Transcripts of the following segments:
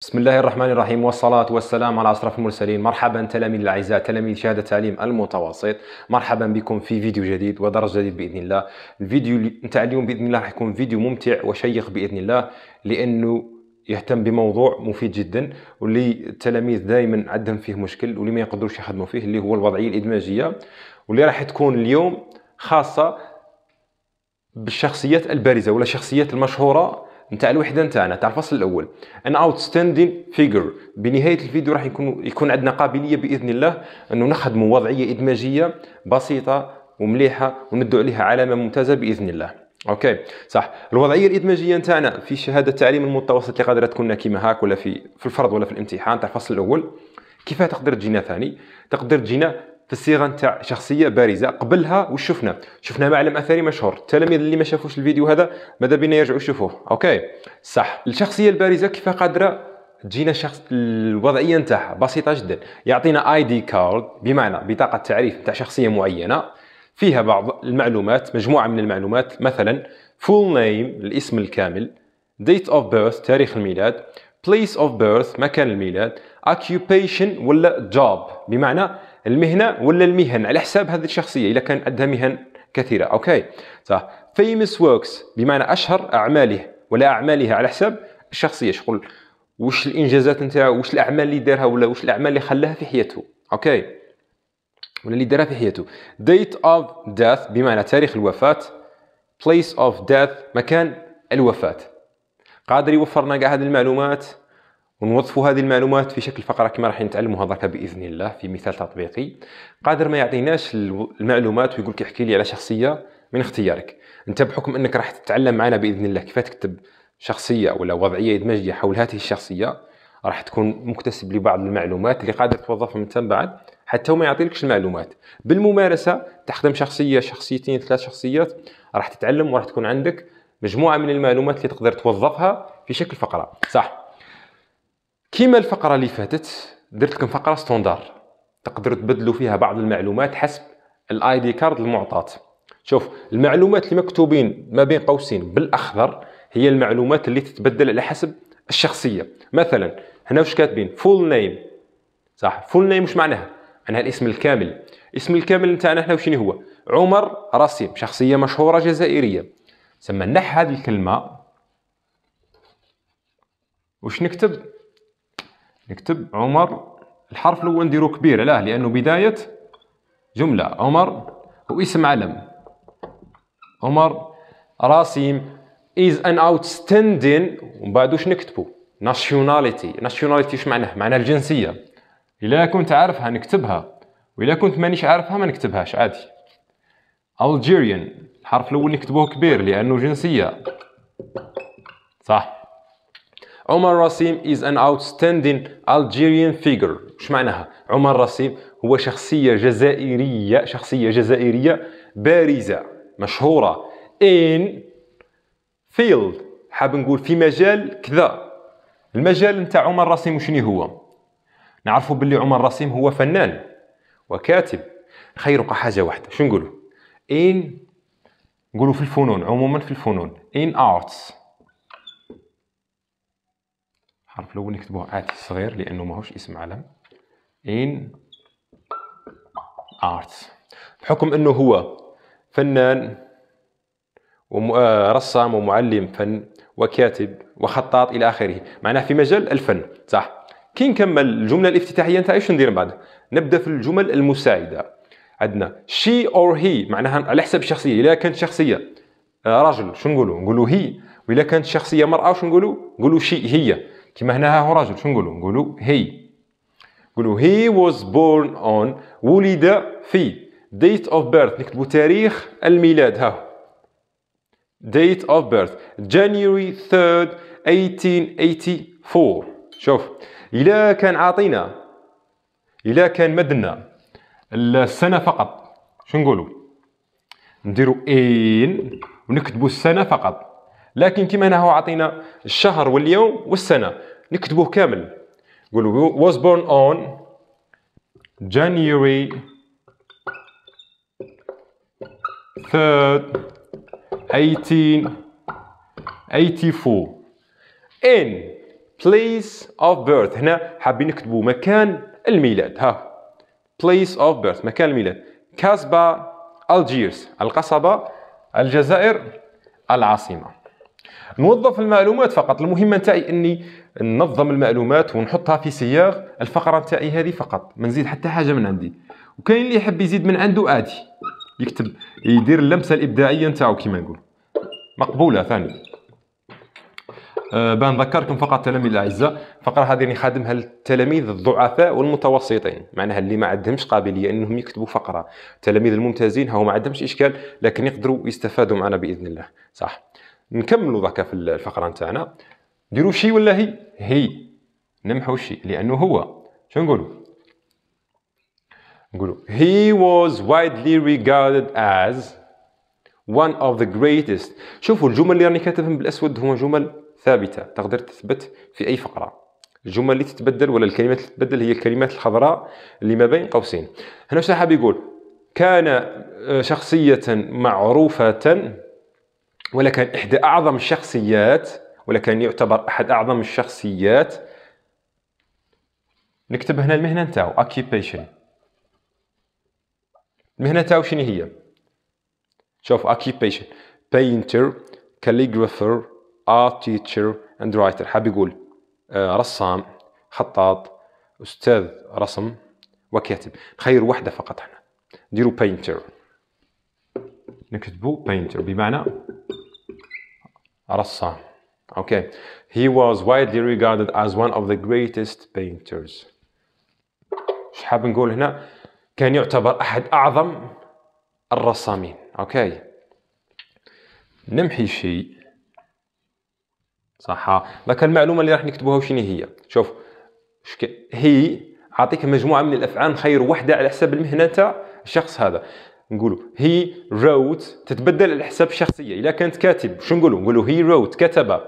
بسم الله الرحمن الرحيم والصلاة والسلام على أشرف المرسلين مرحبا تلاميذ الأعزاء تلاميذ شهادة تعليم المتوسط مرحبا بكم في فيديو جديد ودرس جديد بإذن الله الفيديو نتاع اليوم بإذن الله راح يكون فيديو ممتع وشيق بإذن الله لأنه يهتم بموضوع مفيد جدا واللي التلاميذ دائما عندهم فيه مشكل واللي ما يقدروش يخدموا فيه اللي هو الوضعية الإدماجية واللي راح تكون اليوم خاصة بالشخصيات البارزة ولا الشخصيات المشهورة نتاع الوحده نتاعنا تاع الفصل الاول ان اوتستاندين فيجر بنهايه الفيديو راح يكون يكون عندنا قابليه باذن الله انه نخدموا وضعيه ادماجيه بسيطه ومليحه وندعو عليها علامه ممتازه باذن الله اوكي صح الوضعيه الادماجيه نتاعنا في شهاده التعليم المتوسط اللي قادره تكون كيما هاك ولا في في الفرض ولا في الامتحان تاع الفصل الاول كيفاه تقدر تجينا ثاني تقدر تجينا في الصيغه نتاع شخصيه بارزه قبلها وش شفنا شفنا معلم اثري مشهور التلاميذ اللي ما شافوش الفيديو هذا ماذا بينا يرجعوا يشوفوه اوكي صح الشخصيه البارزه كيف قادره تجينا شخص الوضعيه نتاعها بسيطه جدا يعطينا اي دي كارد بمعنى بطاقه تعريف نتاع شخصيه معينه فيها بعض المعلومات مجموعه من المعلومات مثلا فول نيم الاسم الكامل ديت اوف بيرث تاريخ الميلاد place of birth مكان الميلاد occupation ولا job بمعنى المهنه ولا المهن على حساب هذه الشخصيه اذا كان عندها مهن كثيره اوكي صح فيمس وركس بمعنى اشهر اعماله ولا اعمالها على حساب الشخصيه شغل واش الانجازات نتاعو واش الاعمال اللي دارها ولا واش الاعمال اللي خلاها في حياته اوكي ولا اللي دارها في حياته date of death بمعنى تاريخ الوفاه place of death مكان الوفاه قادر يوفرنا كاع هذه المعلومات ونوظفوا هذه المعلومات في شكل فقره كما راح نتعلموا هذاك باذن الله في مثال تطبيقي قادر ما يعطيناش المعلومات ويقول لك احكي لي على شخصيه من اختيارك انت بحكم انك راح تتعلم معنا باذن الله كيف تكتب شخصيه ولا وضعيه ادماجيه حول هذه الشخصيه راح تكون مكتسب لبعض المعلومات اللي قادر توظفها من بعد حتى هو ما يعطيلكش المعلومات بالممارسه تخدم شخصيه شخصيتين ثلاث شخصيات راح تتعلم وراح تكون عندك مجموعه من المعلومات اللي تقدر توظفها في شكل فقره صح كيما الفقره اللي فاتت درت لكم فقره ستوندار تقدروا تبدلوا فيها بعض المعلومات حسب الاي دي كارد المعطاه شوف المعلومات اللي مكتوبين ما بين قوسين بالاخضر هي المعلومات اللي تتبدل على حسب الشخصيه مثلا هنا واش كاتبين فول نيم صح فول نيم واش معناها معناها الاسم الكامل الاسم الكامل نتاعنا احنا وشنو هو عمر رسيم شخصيه مشهوره جزائريه تسمى نح هذه الكلمه واش نكتب نكتب عمر الحرف الاول نديرو كبير علاه لانه بدايه جمله عمر واسم علم عمر راسيم از ان اوتستاندين ومن بعد واش نكتبو ناشيوناليتي ناشيوناليتي واش معناه معناه الجنسيه الا كنت عارفها نكتبها والا كنت مانيش عارفها ما نكتبهاش عادي الجيريان الحرف الاول نكتبوه كبير لانه جنسيه صح عمر رسيم is an outstanding Algerian figure وش معناها عمر رسيم هو شخصية جزائرية شخصية جزائرية بارزة مشهورة in field حاب نقول في مجال كذا المجال نتاع عمر رسيم وشني هو نعرفوا باللي عمر رسيم هو فنان وكاتب خيرك حاجة واحدة شو نقولوا in نقولوا في الفنون عموما في الفنون in arts الحرف الاول نكتبه ات صغير لانه ماهوش اسم علم ان ارت بحكم انه هو فنان ورسام آه، ومعلم فن وكاتب وخطاط الى اخره معناه في مجال الفن صح كي نكمل الجمله الافتتاحيه نتاعي شنو ندير من بعد نبدا في الجمل المساعده عندنا شي اور هي معناها على حسب الشخصيه اذا كانت شخصيه آه، رجل شنو نقولوا نقولوا هي واذا كانت شخصيه مراه شنو نقولوا نقولوا شي هي كيما هنا هو راجل شنو نقولوا نقولوا هي نقولوا هي was born on ولد في date of birth نكتبوا تاريخ الميلاد ها date of birth January 3rd 1884 شوف إلا كان عاطينا إلا كان مدنا السنة فقط شنو نقولوا نديروا إين ونكتبوا السنة فقط لكن كما هو عطينا الشهر واليوم والسنه نكتبوه كامل نقول was born on January 3rd 1884 in place of birth هنا حابين نكتبوا مكان الميلاد ها place of birth مكان الميلاد كاسبا الجيرس القصبة الجزائر العاصمة نوظف المعلومات فقط المهمه نتاعي اني ننظم المعلومات ونحطها في سياق الفقره نتاعي هذه فقط ما نزيد حتى حاجه من عندي وكاين اللي يحب يزيد من عنده عادي يكتب يدير اللمسه الابداعيه نتاعو كيما نقول مقبوله ثاني أه بان نذكركم فقط تلاميذ الاعزاء الفقره هذه راني خادمها للتلاميذ الضعفاء والمتوسطين معناها اللي ما عندهمش قابليه انهم يكتبوا فقره التلاميذ الممتازين هو ما عندهمش اشكال لكن يقدروا يستفادوا معنا باذن الله صح نكملوا ضحكه في الفقره نتاعنا ديروا شي ولا هي هي نمحوا الشي لانه هو شنو نقولوا نقولوا he was widely regarded as one of the greatest شوفوا الجمل اللي راني كاتبهم بالاسود هما جمل ثابته تقدر تثبت في اي فقره الجمل اللي تتبدل ولا الكلمات اللي تتبدل هي الكلمات الخضراء اللي ما بين قوسين هنا شنو حاب يقول كان آه، شخصيه معروفه ولكن إحدى أعظم الشخصيات ولكن يعتبر أحد أعظم الشخصيات نكتب هنا المهنة نتاعو اكيبيشن المهنة نتاعو شنو هي شوف اكيبيشن بينتر كاليغرافر ارت تيشر اند رايتر حاب يقول آه، رسام خطاط أستاذ رسم وكاتب خير وحده فقط احنا نديرو بينتر نكتبو بينتر بمعنى رسام Okay, he was widely regarded as one of the greatest painters. مش حاب نقول هنا كان يعتبر أحد أعظم الرسامين. Okay. نمحي شيء صح ذاك المعلومه اللي راح نكتبوها شنو هي شوف هي عطيك مجموعه من الافعال خير واحده على حسب المهنه تاع الشخص هذا نقولوا هي روت تتبدل على حساب الشخصيه الا كانت كاتب شو نقولوا نقولوا هي روت كتب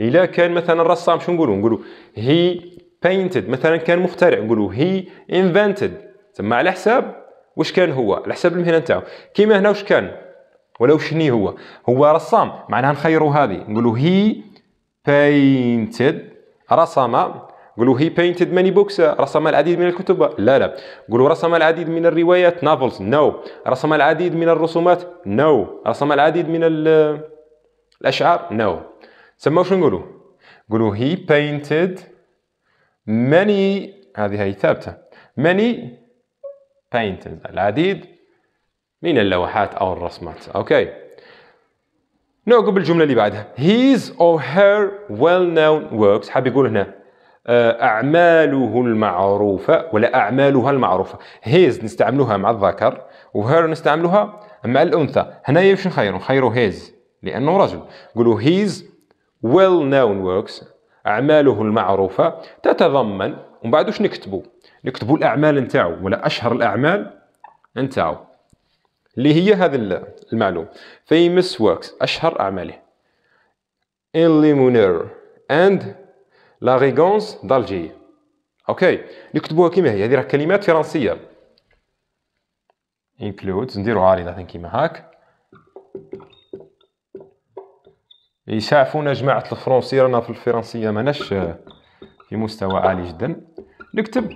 الا كان مثلا رسام شو نقولوا نقولوا هي painted مثلا كان مخترع نقولوا هي invented تما على حساب واش كان هو على حساب المهنه نتاعو كيما هنا واش كان ولا شني هو هو رسام معناها نخيروا هذه نقولوا هي painted رسم قولوا هي بينتد ماني بوكس رسم العديد من الكتب لا لا قولوا رسم العديد من الروايات novels نو no. رسم العديد من الرسومات نو no. رسم العديد من الاشعار نو no. سما واش نقولوا قولوا هي بينتد ماني هذه هي ثابته ماني بينتد العديد من اللوحات او الرسمات اوكي okay. نعقب الجمله اللي بعدها his or her well known works حاب يقول هنا آه، أعماله المعروفة ولا أعمالها المعروفة هيز نستعملوها مع الذكر وهير نستعملوها مع الأنثى هنايا باش نخيرو نخيرو هيز لأنه رجل نقولوا هيز well known works أعماله المعروفة تتضمن ومن بعد واش نكتبوا نكتبوا الأعمال نتاعو ولا أشهر الأعمال نتاعو اللي هي هذا المعلوم famous works أشهر أعماله limoner and لا ريغونس دالجي اوكي نكتبوها كيما هي هذه راه كلمات فرنسيه انكلود نديروها علينا كيما هاك يسعفونا جماعة الفرنسي رانا في الفرنسية ماناش في مستوى عالي جدا نكتب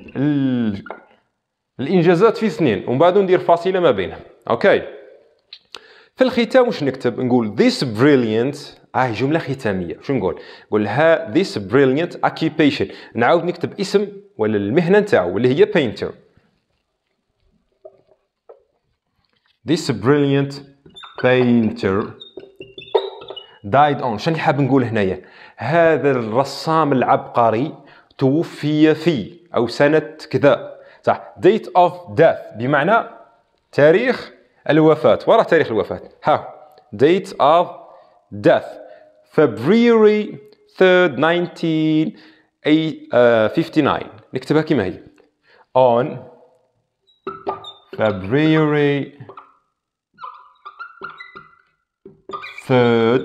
الإنجازات في سنين ومن بعد ندير فاصلة ما بينهم أوكي في الختام واش نكتب نقول this brilliant هاي جمله ختاميه شو نقول نقول ها ذيس بريليانت اوكيبيشن نعاود نكتب اسم ولا المهنه نتاعو اللي هي بينتر this brilliant painter died on شنو حاب نقول هنايا هذا الرسام العبقري توفي في او سنه كذا صح date of death بمعنى تاريخ الوفاه وراه تاريخ الوفاه ها date of death February 3rd, 1959 uh, نكتبها كما هي On February 3rd,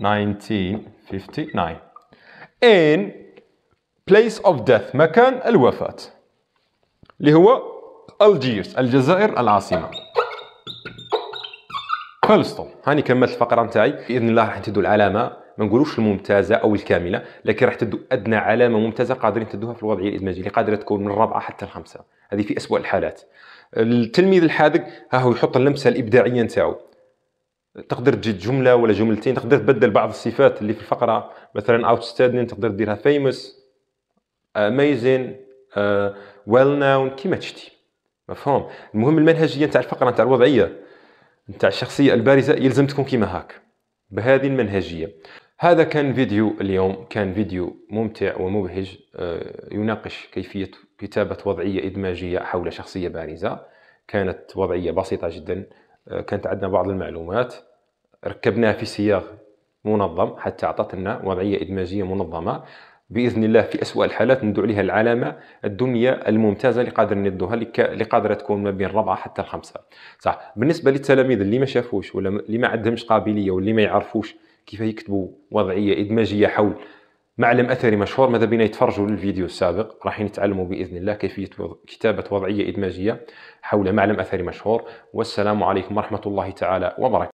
1959 In place of death مكان الوفاة اللي هو Algiers الجزائر العاصمة خلصتو هاني كملت الفقره نتاعي باذن الله راح نتدو العلامه ما نقولوش الممتازه او الكامله لكن راح تدو ادنى علامه ممتازه قادرين تدوها في الوضعيه الادماجيه اللي قادره تكون من الرابعه حتى الخمسه هذه في اسوء الحالات التلميذ الحاذق ها هو يحط اللمسه الابداعيه نتاعو تقدر تجد جمله ولا جملتين تقدر تبدل بعض الصفات اللي في الفقره مثلا اوتستاندين تقدر ديرها فيموس اميزين ويل ناون كيما تشتي مفهوم المهم المنهجيه نتاع الفقره نتاع الوضعيه نتاع الشخصيه البارزه يلزم تكون كيما هاك بهذه المنهجيه هذا كان فيديو اليوم كان فيديو ممتع ومبهج آه، يناقش كيفيه كتابه وضعيه ادماجيه حول شخصيه بارزه كانت وضعيه بسيطه جدا آه، كانت عندنا بعض المعلومات ركبناها في سياق منظم حتى اعطتنا وضعيه ادماجيه منظمه باذن الله في اسوء الحالات ندعو عليها العلامه الدنيا الممتازه اللي قادر ندوها اللي قادره تكون ما بين ربعه حتى الخمسه صح بالنسبه للتلاميذ اللي ما شافوش ولا اللي ما عندهمش قابليه واللي ما يعرفوش كيف يكتبوا وضعيه ادماجيه حول معلم اثري مشهور ماذا بينا يتفرجوا للفيديو السابق راح نتعلموا باذن الله كيفيه كتابه وضعيه ادماجيه حول معلم اثري مشهور والسلام عليكم ورحمه الله تعالى وبركاته